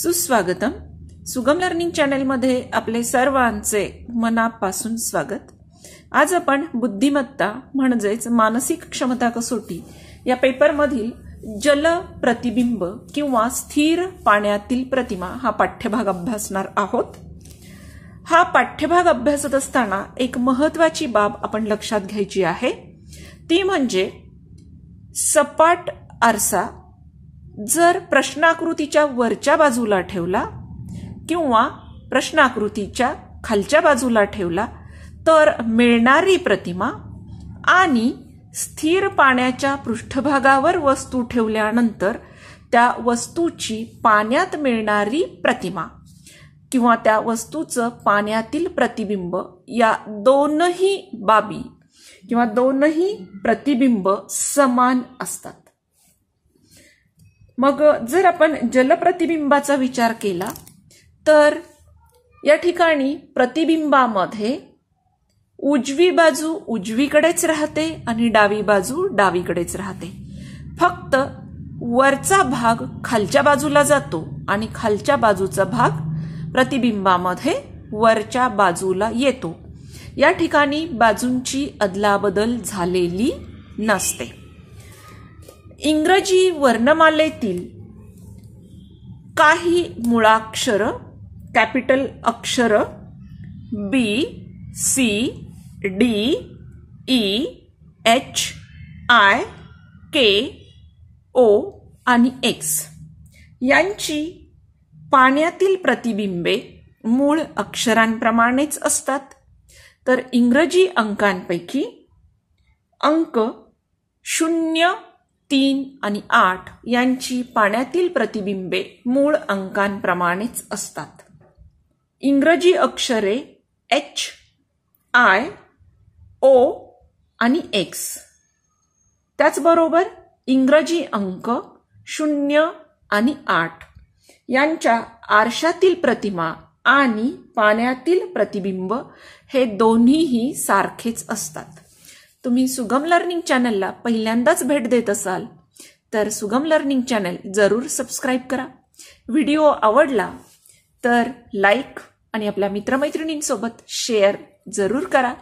सुस्वागतम सुगम लर्निंग चॅनेलमध्ये आपले सर्वांचे मनापासून स्वागत आज आपण बुद्धिमत्ता म्हणजेच मानसिक क्षमता कसोटी या पेपरमधील जल प्रतिबिंब किंवा स्थिर पाण्यातील प्रतिमा हा पाठ्यभाग अभ्यासणार आहोत हा पाठ्यभाग अभ्यासत असताना एक महत्वाची बाब आपण लक्षात घ्यायची आहे ती म्हणजे सपाट आरसा जर प्रश्नाकृतीच्या वरच्या बाजूला ठेवला किंवा प्रश्नाकृतीच्या खालच्या बाजूला ठेवला तर मिळणारी प्रतिमा आणि स्थिर पाण्याच्या पृष्ठभागावर वस्तू ठेवल्यानंतर त्या वस्तूची पाण्यात मिळणारी प्रतिमा किंवा त्या वस्तूचं पाण्यातील प्रतिबिंब या दोनही बाबी किंवा दोनही प्रतिबिंब समान असतात मग जर आपण जलप्रतिबिंबाचा विचार केला तर या ठिकाणी प्रतिबिंबामध्ये उजवी बाजू उजवीकडेच राहते आणि डावी बाजू डावीकडेच राहते फक्त वरचा भाग खालच्या बाजूला जातो आणि खालच्या बाजूचा भाग प्रतिबिंबामध्ये वरच्या बाजूला येतो या ठिकाणी बाजूंची अदलाबदल झालेली नसते इंग्रजी वर्णमालेतील काही मुळाक्षर कॅपिटल अक्षर B C D E H I K O आणि एक्स यांची पाण्यातील प्रतिबिंबे मूळ अक्षरांप्रमाणेच असतात तर इंग्रजी अंकांपैकी अंक शून्य तीन आणि आठ यांची पाण्यातील प्रतिबिंबे मूळ अंकांप्रमाणेच असतात इंग्रजी अक्षरे एच आय ओ आणि एक्स त्याचबरोबर इंग्रजी अंक शून्य आणि आठ यांच्या आरशातील प्रतिमा आणि पाण्यातील प्रतिबिंब हे दोन्हीही सारखेच असतात तुम्ही सुगम लर्निंग चॅनलला पहिल्यांदाच भेट देत असाल तर सुगम लर्निंग चॅनल जरूर सबस्क्राईब करा व्हिडिओ आवडला तर लाईक आणि आपल्या मित्रमैत्रिणींसोबत शेअर जरूर करा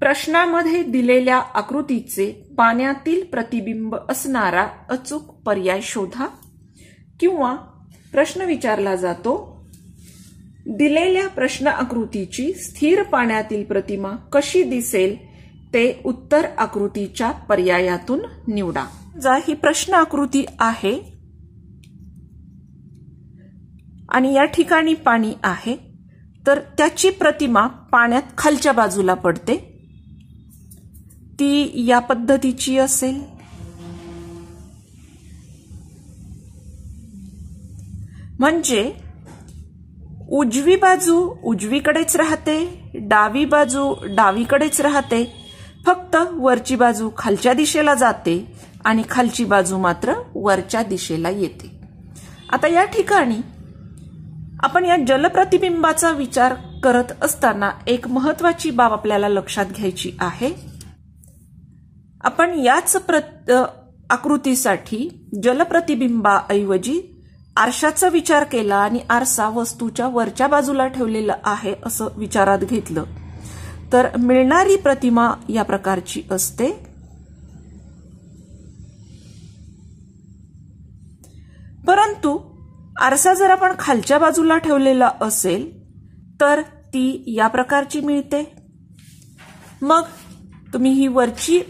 प्रश्नामध्ये दिलेल्या आकृतीचे पाण्यातील प्रतिबिंब असणारा अचूक पर्याय शोधा किंवा प्रश्न विचारला जातो दिलेल्या प्रश्न आकृतीची स्थिर पाण्यातील प्रतिमा कशी दिसेल ते उत्तर आकृतीच्या पर्यायातून निवडा जा ही प्रश्न आकृती आहे आणि या ठिकाणी पाणी आहे तर त्याची प्रतिमा पाण्यात खालच्या बाजूला पडते ती या पद्धतीची असेल म्हणजे उजवी बाजू उजवीकडेच राहते डावी बाजू डावीकडेच राहते फक्त वरची बाजू खालच्या दिशेला जाते आणि खालची बाजू मात्र वरच्या दिशेला येते आता या ठिकाणी आपण या जलप्रतिबिंबाचा विचार करत असताना एक महत्वाची बाब आपल्याला लक्षात घ्यायची आहे आपण याच आकृतीसाठी जलप्रतिबिंबाऐवजी आरशाचा विचार केला आणि आरसा वस्तूच्या वरच्या बाजूला ठेवलेला आहे असं विचारात घेतलं तर मिळणारी प्रतिमा या प्रकारची असते परंतु आरसा जर आपण खालच्या बाजूला ठेवलेला असेल तर ती या प्रकारची मिळते मग तुम्ही ही वरची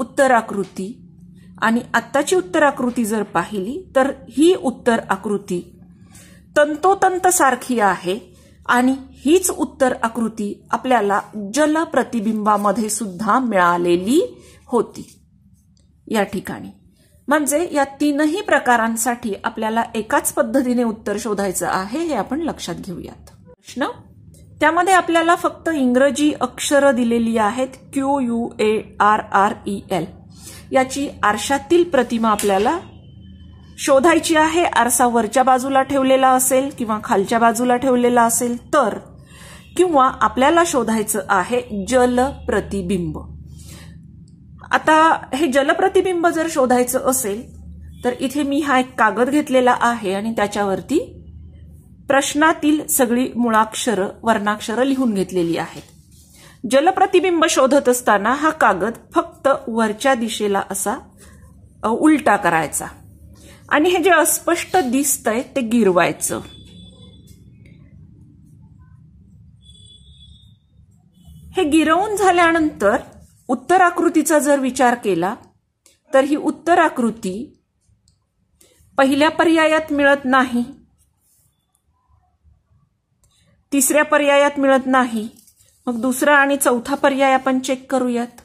उत्तराकृती आणि आत्ताची उत्तराकृती जर पाहिली तर ही उत्तर आकृती तंतोतंत सारखी आहे आणि हीच उत्तर आकृती आपल्याला जलप्रतिबिंबामध्ये सुद्धा मिळालेली होती या ठिकाणी म्हणजे या तीनही प्रकारांसाठी आपल्याला एकाच पद्धतीने उत्तर शोधायचं आहे हे आपण लक्षात घेऊयात प्रश्न त्यामध्ये आपल्याला फक्त इंग्रजी अक्षरं दिलेली आहेत Q U A R R E L याची आरशातील प्रतिमा आपल्याला शोधायची आहे आरसा वरच्या बाजूला ठेवलेला असेल किंवा खालच्या बाजूला ठेवलेला असेल तर किंवा आपल्याला शोधायचं आहे जल प्रतिबिंब आता हे जलप्रतिबिंब जर शोधायचं असेल तर इथे मी हा एक कागद घेतलेला आहे आणि त्याच्यावरती प्रश्नातील सगळी मुळाक्षरं वर्णाक्षरं लिहून घेतलेली आहेत जलप्रतिबिंब शोधत असताना हा कागद फक्त वरच्या दिशेला असा उलटा करायचा आणि हे जे अस्पष्ट दिसतंय ते गिरवायचं हे गिरवून झाल्यानंतर उत्तर आकृतीचा जर विचार केला तर ही उत्तर आकृती पहिल्या पर्यायात मिळत नाही तिसऱ्या पर्यायात मिळत नाही मग दुसरा आणि चौथा पर्याय आपण चेक करूयात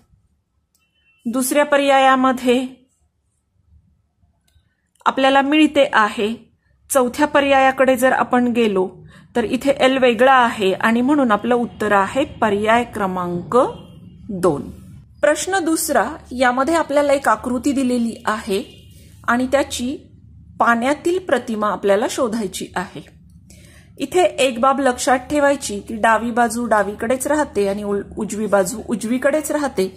दुसऱ्या पर्यायामध्ये आपल्याला मिळते आहे चौथ्या पर्यायाकडे जर आपण गेलो तर इथे एल वेगळा आहे आणि म्हणून आपलं उत्तर आहे पर्याय क्रमांक दोन प्रश्न दुसरा यामध्ये आपल्याला एक आकृती दिलेली आहे आणि त्याची पाण्यातील प्रतिमा आपल्याला शोधायची आहे इथे एक बाब लक्षात ठेवायची की डावी बाजू डावीकडेच राहते आणि उजवी बाजू उजवीकडेच राहते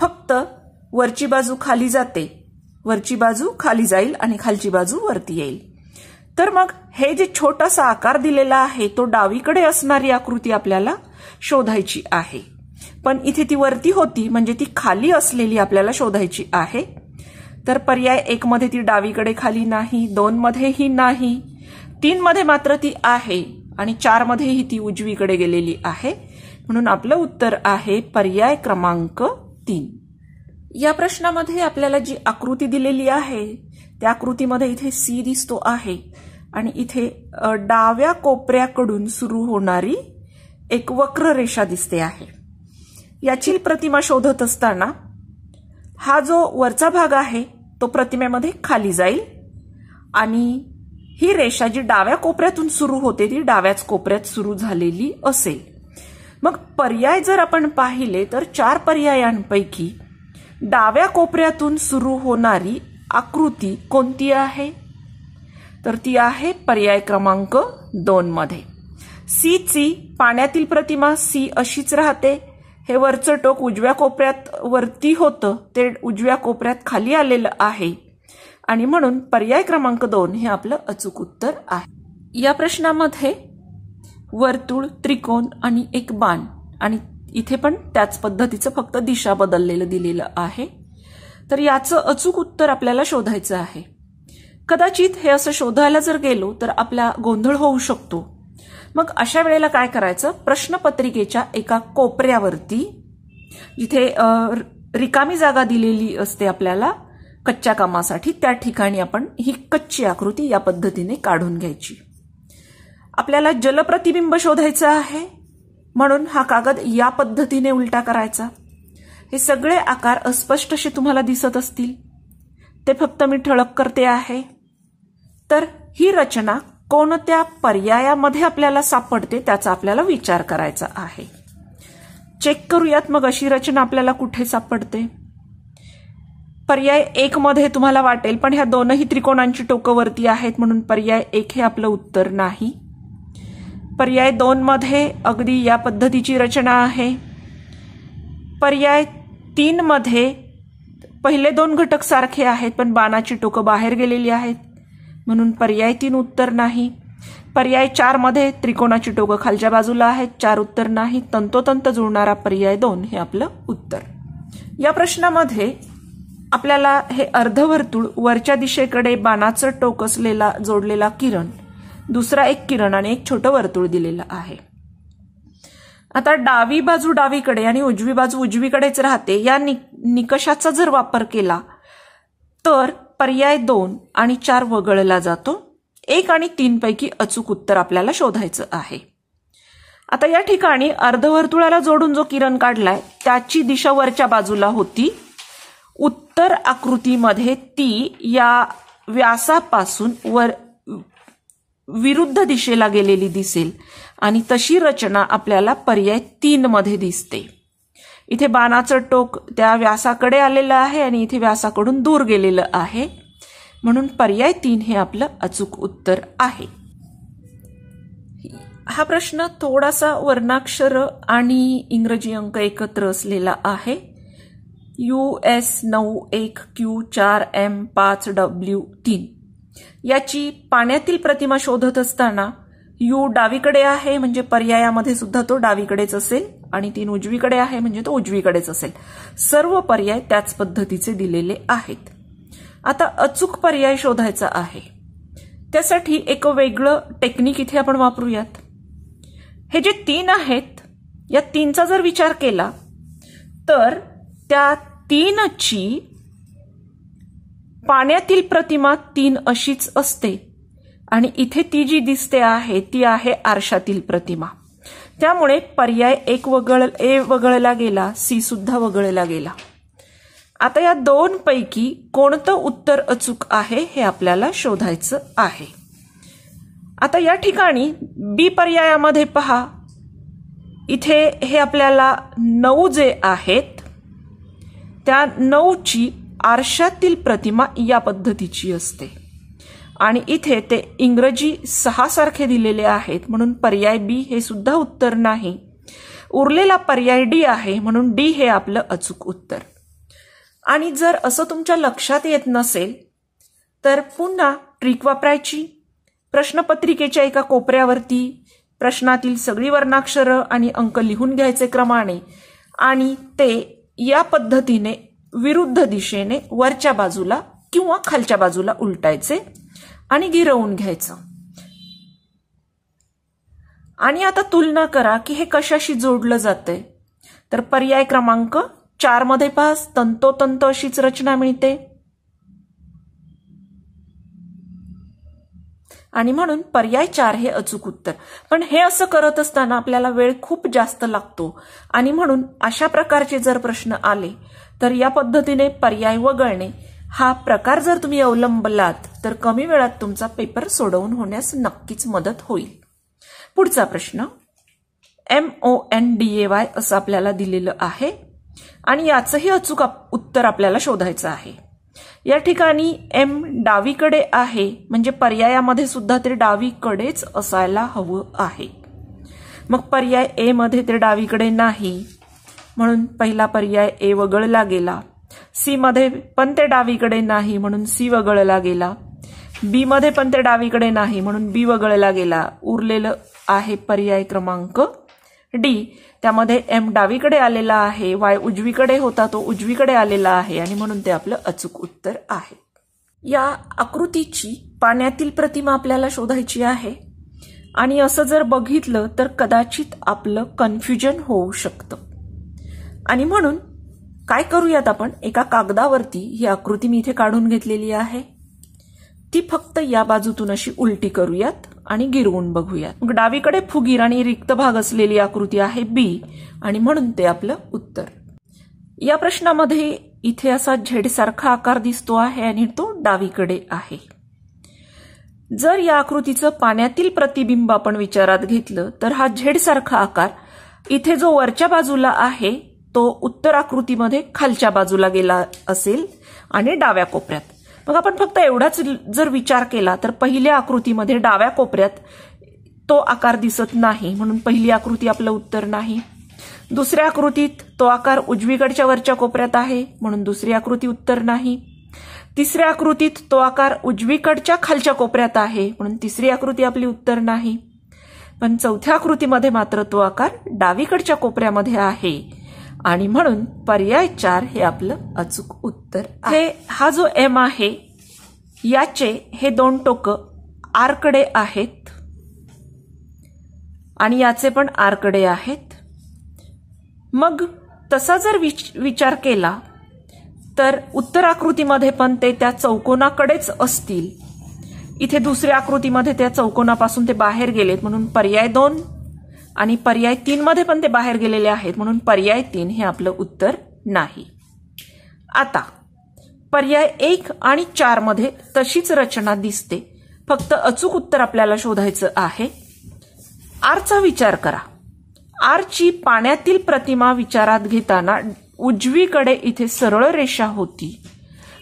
फक्त वरची बाजू खाली जाते वरची बाजू खाली जाईल आणि खालची बाजू वरती येईल तर मग हे जे छोटासा आकार दिलेला आहे तो डावीकडे असणारी आकृती आपल्याला शोधायची आहे पण इथे ती वरती होती म्हणजे ती खाली असलेली आपल्याला शोधायची आहे तर पर्याय एक मध्ये ती डावीकडे खाली नाही दोन मध्येही नाही तीन मध्ये मात्र ती आहे आणि चार मध्येही ती उजवीकडे गेलेली आहे म्हणून आपलं उत्तर आहे पर्याय क्रमांक तीन या प्रश्नामध्ये आपल्याला जी आकृती दिलेली आहे त्या आकृतीमध्ये इथे सी दिसतो आहे आणि इथे डाव्या कोपऱ्याकडून सुरू होणारी एक वक्र रेषा दिसते आहे याची प्रतिमा शोधत असताना हा जो वरचा भाग आहे तो प्रतिमेमध्ये खाली जाईल आणि ही रेषा जी डाव्या कोपऱ्यातून सुरू होते ती डाव्याच कोपऱ्यात सुरू झालेली असेल मग पर्याय जर आपण पाहिले तर चार पर्यायांपैकी डाव्या कोपऱ्यातून सुरू होणारी आकृती कोणती आहे तर ती आहे पर्याय क्रमांक दोन मध्ये सी ची पाण्यातील प्रतिमा सी अशीच राहते हे वरचं टोक उजव्या कोपऱ्यात वरती होतं ते उजव्या कोपऱ्यात खाली आलेलं आहे आणि म्हणून पर्याय क्रमांक दोन हे आपलं अचूक उत्तर आहे या प्रश्नामध्ये वर्तुळ त्रिकोण आणि एक बाण आणि इथे पण त्याच पद्धतीचं फक्त दिशा बदललेलं दिलेलं आहे तर याचं अचूक उत्तर आपल्याला शोधायचं आहे कदाचित हे असं शोधायला जर गेलो तर आपला गोंधळ होऊ शकतो मग अशा वेळेला काय करायचं प्रश्नपत्रिकेच्या एका कोपऱ्यावरती जिथे रिकामी जागा दिलेली असते आपल्याला कच्च्या कामासाठी त्या ठिकाणी आपण ही कच्ची आकृती या पद्धतीने काढून घ्यायची आपल्याला जलप्रतिबिंब शोधायचं आहे म्हणून हा कागद या पद्धतीने उलटा करायचा हे सगळे आकार अस्पष्ट असे तुम्हाला दिसत असतील ते फक्त मी ठळक करते आहे तर ही रचना कोणत्या पर्यायामध्ये आपल्याला सापडते त्याचा आपल्याला विचार करायचा आहे चेक करूयात मग अशी रचना आपल्याला कुठे सापडते पर्याय एक मध्ये तुम्हाला वाटेल पण ह्या दोनही त्रिकोणांची टोकं वरती आहेत म्हणून पर्याय एक हे आपलं उत्तर नाही पर्याय दोन मध्ये अगदी या पद्धतीची रचना आहे पर्याय तीन मध्ये पहिले दोन घटक सारखे आहेत पण बाणाची टोकं बाहेर गेलेली आहेत म्हणून पर्याय तीन उत्तर नाही पर्याय चारमध्ये त्रिकोणाची टोकं खालच्या बाजूला आहेत चार उत्तर नाही तंतोतंत जुळणारा पर्याय दोन हे आपलं उत्तर या प्रश्नामध्ये आपल्याला हे अर्धवर्तुळ वरच्या दिशेकडे बाणाचं टोक असलेला जोडलेला किरण दुसरा एक किरण आणि एक छोटं वर्तुळ दिलेलं आहे आता डावी बाजू डावीकडे आणि उजवी बाजू उजवीकडेच राहते या नि निकषाचा जर वापर केला तर पर्याय दोन आणि चार वगळला जातो एक आणि तीनपैकी अचूक उत्तर आपल्याला शोधायचं आहे आता या ठिकाणी अर्धवर्तुळाला जोडून जो किरण काढलाय त्याची दिशा वरच्या बाजूला होती उत्तर आकृतीमध्ये ती या व्यासापासून वर विरुद्ध दिशेला गेलेली दिसेल आणि तशी रचना आपल्याला पर्याय तीन मध्ये दिसते इथे बाणाचं टोक त्या व्यासाकडे आलेलं आहे आणि इथे व्यासाकडून दूर गेलेलं आहे म्हणून पर्याय तीन हे आपलं अचूक उत्तर आहे हा प्रश्न थोडासा वर्णाक्षर आणि इंग्रजी अंक एकत्र असलेला आहे यू एस नऊ एक क्यू चार एम पाच डब्ल्यू तीन याची पाण्यातील प्रतिमा शोधत असताना यू डावीकडे आहे म्हणजे पर्यायामध्ये सुद्धा तो डावीकडेच असेल आणि तीन उजवीकडे आहे म्हणजे तो उजवीकडेच असेल सर्व पर्याय त्याच पद्धतीचे दिलेले आहेत आता अचूक पर्याय शोधायचा आहे त्यासाठी एक वेगळं टेक्निक इथे आपण वापरूयात हे जे तीन आहेत या तीनचा जर विचार केला तर त्या तीनची पाण्यातील प्रतिमा तीन अशीच असते आणि इथे ती जी दिसते आहे ती आहे आरशातील प्रतिमा त्यामुळे पर्याय एक वगळ ए वगळला गेला सी सुद्धा वगळला गेला आता या दोन पैकी कोणतं उत्तर अचूक आहे हे आपल्याला शोधायचं आहे आता या ठिकाणी बी पर्यायामध्ये पहा इथे हे आपल्याला नऊ जे आहेत त्या नऊची आरशातील प्रतिमा या पद्धतीची असते आणि इथे ते इंग्रजी सहा सारखे दिलेले आहेत म्हणून पर्याय बी हे सुद्धा उत्तर नाही उरलेला पर्याय डी आहे म्हणून डी हे आपलं अचूक उत्तर आणि जर असं तुमच्या लक्षात येत नसेल तर पुन्हा ट्रिक वापरायची प्रश्नपत्रिकेच्या एका कोपऱ्यावरती प्रश्नातील सगळी वर्णाक्षरं आणि अंक लिहून घ्यायचे क्रमाने आणि ते या पद्धतीने विरुद्ध दिशेने वरच्या बाजूला किंवा खालच्या बाजूला उलटायचे आणि गिरवून घ्यायचं आणि आता तुलना करा की हे कशाशी जोडलं जाते तर पर्याय क्रमांक मध्ये पास तंतोतंत अशीच रचना मिळते आणि म्हणून पर्याय चार हे अचूक उत्तर पण हे असं करत असताना आपल्याला वेळ खूप जास्त लागतो आणि म्हणून अशा प्रकारचे जर प्रश्न आले तर या पद्धतीने पर्याय वगळणे हा प्रकार जर तुम्ही अवलंबलात तर कमी वेळात तुमचा पेपर सोडवून होण्यास नक्कीच मदत होईल पुढचा प्रश्न M O N D A Y असं आपल्याला दिलेलं आहे आणि याचंही अचूक उत्तर आपल्याला शोधायचं आहे या ठिकाणी एम डावीकडे आहे म्हणजे पर्यायामध्ये सुद्धा ते डावीकडेच असायला हवं आहे मग पर्याय ए मध्ये ते डावीकडे नाही म्हणून पहिला पर्याय ए वगळला गेला सी मध्ये पण ते डावीकडे नाही म्हणून सी वगळला गेला बी मध्ये पण ते डावीकडे नाही म्हणून बी वगळला गेला उरलेलं आहे पर्याय क्रमांक डी त्यामध्ये एम डावीकडे आलेला आहे वाय उजवीकडे होता तो उजवीकडे आलेला आहे आणि म्हणून ते आपलं अचूक उत्तर आहे या आकृतीची पाण्यातील प्रतिमा आपल्याला शोधायची आहे आणि असं जर बघितलं तर कदाचित आपलं कन्फ्युजन होऊ शकतं आणि म्हणून काय करूयात आपण एका कागदावरती ही आकृती मी इथे काढून घेतलेली आहे ती फक्त या बाजूतून अशी उलटी करूयात आणि गिरवून बघूयात मग डावीकडे फुगीर आणि रिक्त भाग असलेली आकृती आहे बी आणि म्हणून ते आपलं उत्तर या प्रश्नामध्ये इथे असा झेडसारखा आकार दिसतो आहे आणि तो डावीकडे आहे जर या आकृतीचं पाण्यातील प्रतिबिंब आपण विचारात घेतलं तर हा झेडसारखा आकार इथे जो वरच्या बाजूला आहे तो उत्तराकृतीमध्ये खालच्या बाजूला गेला असेल आणि डाव्या कोपऱ्यात मग आपण फक्त एवढाच जर विचार केला तर पहिल्या आकृतीमध्ये डाव्या कोपऱ्यात तो आकार दिसत नाही म्हणून पहिली आकृती आपलं उत्तर नाही दुसऱ्या आकृतीत तो आकार उजवीकडच्या वरच्या कोपऱ्यात आहे म्हणून दुसरी आकृती उत्तर नाही तिसऱ्या आकृतीत तो आकार उजवीकडच्या खालच्या कोपऱ्यात आहे म्हणून तिसरी आकृती आपली उत्तर नाही पण चौथ्या आकृतीमध्ये मात्र तो आकार डावीकडच्या कोपऱ्यामध्ये आहे आणि म्हणून पर्याय चार हे आपलं अचूक उत्तर हे हा जो एम आहे याचे हे दोन टोकं आरकडे आहेत आणि याचे पण आरकडे आहेत मग तसा जर विच विचार केला तर उत्तर आकृतीमध्ये पण ते त्या चौकोनाकडेच असतील इथे दुसऱ्या आकृतीमध्ये त्या चौकोनापासून ते बाहेर गेलेत म्हणून पर्याय दोन आणि पर्याय तीन मध्ये पण ते बाहेर गेलेले आहेत म्हणून पर्याय तीन हे आपलं उत्तर नाही आता पर्याय एक आणि चार मध्ये तशीच रचना दिसते फक्त अचूक उत्तर आपल्याला शोधायचं आहे आरचा विचार करा आरची पाण्यातील प्रतिमा विचारात घेताना उजवीकडे इथे सरळ रेषा होती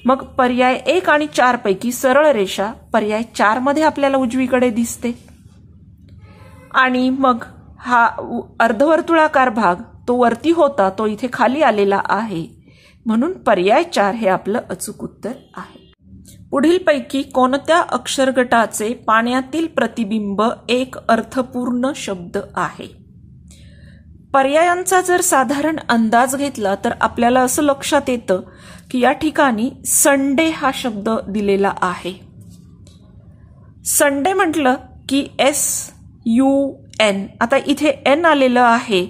मग पर्याय एक आणि चार पैकी सरळ रेषा पर्याय चार मध्ये आपल्याला उजवीकडे दिसते आणि मग हा अर्धवर्तुळाकार भाग तो वरती होता तो इथे खाली आलेला आहे म्हणून पर्याय चार हे आपलं अचूक उत्तर आहे पुढीलपैकी कोणत्या अक्षरगटाचे पाण्यातील प्रतिबिंब एक अर्थपूर्ण शब्द आहे पर्यायांचा जर साधारण अंदाज घेतला तर आपल्याला असं लक्षात येतं की या ठिकाणी संडे हा शब्द दिलेला आहे संडे म्हटलं की एस यू एन आता इथे एन आलेलं आहे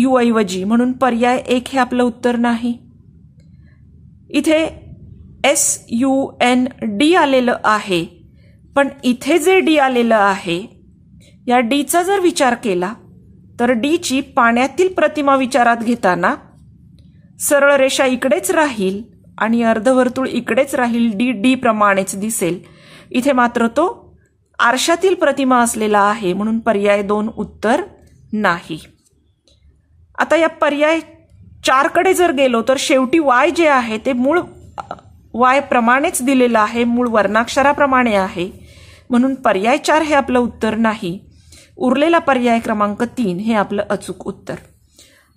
यूऐवजी म्हणून पर्याय एक हे आपलं उत्तर नाही इथे एस यू एन डी आलेलं आहे पण इथे जे डी आलेलं आहे या डीचा जर विचार केला तर डीची पाण्यातील प्रतिमा विचारात घेताना सरळ रेषा इकडेच राहील आणि अर्धवर्तुळ इकडेच राहील डी डी प्रमाणेच दिसेल इथे मात्र तो आरशातील प्रतिमा असलेला आहे म्हणून पर्याय दोन उत्तर नाही आता या पर्याय चारकडे जर गेलो तर शेवटी वाय जे आहे ते मूळ वाय प्रमाणेच दिलेलं आहे मूळ वर्णाक्षराप्रमाणे आहे म्हणून पर्याय चार हे आपलं उत्तर नाही उरलेला पर्याय क्रमांक तीन हे आपलं अचूक उत्तर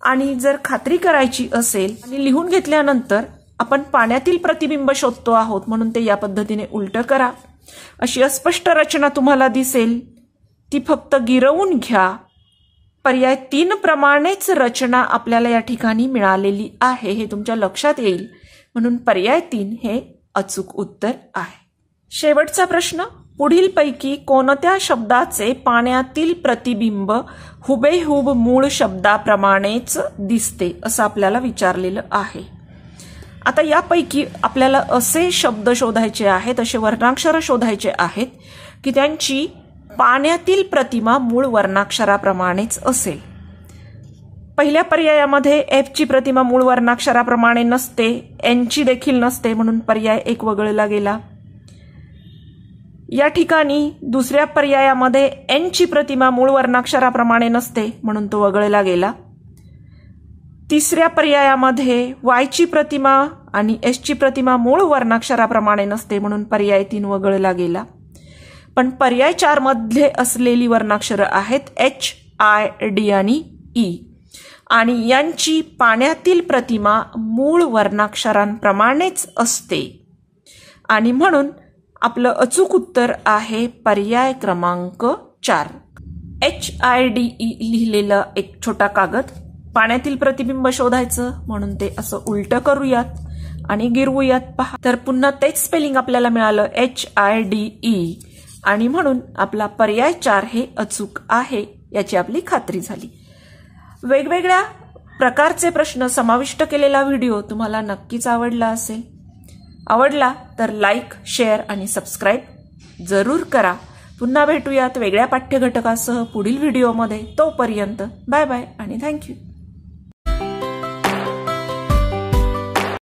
आणि जर खात्री करायची असेल आणि लिहून घेतल्यानंतर आपण पाण्यातील प्रतिबिंब शोधतो आहोत म्हणून ते या पद्धतीने उलटं करा अशी अस्पष्ट रचना तुम्हाला दिसेल ती फक्त गिरवून घ्या पर्याय तीन प्रमाणेच रचना आपल्याला या ठिकाणी मिळालेली आहे हे तुमच्या लक्षात येईल म्हणून पर्याय तीन हे अचूक उत्तर आहे शेवटचा प्रश्न पुढीलपैकी कोणत्या शब्दाचे पाण्यातील प्रतिबिंब हुबेहुब मूळ शब्दाप्रमाणेच दिसते असं आपल्याला विचारलेलं आहे आता यापैकी आपल्याला असे शब्द शोधायचे आहेत असे वर्णाक्षरं शोधायचे आहेत की त्यांची पाण्यातील प्रतिमा मूळ वर्णाक्षराप्रमाणेच असेल पहिल्या पर्यायामध्ये एफची प्रतिमा मूळ वर्णाक्षराप्रमाणे नसते एनची देखील नसते म्हणून पर्याय एक वगळला गेला या ठिकाणी दुसऱ्या पर्यायामध्ये एनची प्रतिमा मूळ वर्णाक्षराप्रमाणे नसते म्हणून तो वगळला गेला तिसऱ्या पर्यायामध्ये वायची प्रतिमा आणि एसची प्रतिमा मूळ वर्णाक्षराप्रमाणे नसते म्हणून पर्याय तीन वगळला गेला पण पर्याय चारमध्ये असलेली वर्णाक्षरं आहेत एच आय डी आणि ई आणि यांची पाण्यातील प्रतिमा मूळ वर्णाक्षरांप्रमाणेच असते आणि म्हणून आपलं अचूक उत्तर आहे पर्याय क्रमांक चार एच आय डी ई लिहिलेलं एक छोटा कागद पाण्यातील प्रतिबिंब शोधायचं म्हणून ते असं उलट करूयात आणि गिरवूयात पहा तर पुन्हा तेच स्पेलिंग आपल्याला मिळालं एच आय डी ई आणि म्हणून आपला पर्याय चार हे अचूक आहे याची आपली खात्री झाली वेगवेगळ्या प्रकारचे प्रश्न समाविष्ट केलेला व्हिडिओ तुम्हाला नक्कीच आवडला असेल आवडला तर लाईक शेअर आणि सबस्क्राईब जरूर करा पुन्हा भेटूयात वेगळ्या पाठ्यघटकासह पुढील व्हिडिओमध्ये तोपर्यंत बाय बाय आणि थँक्यू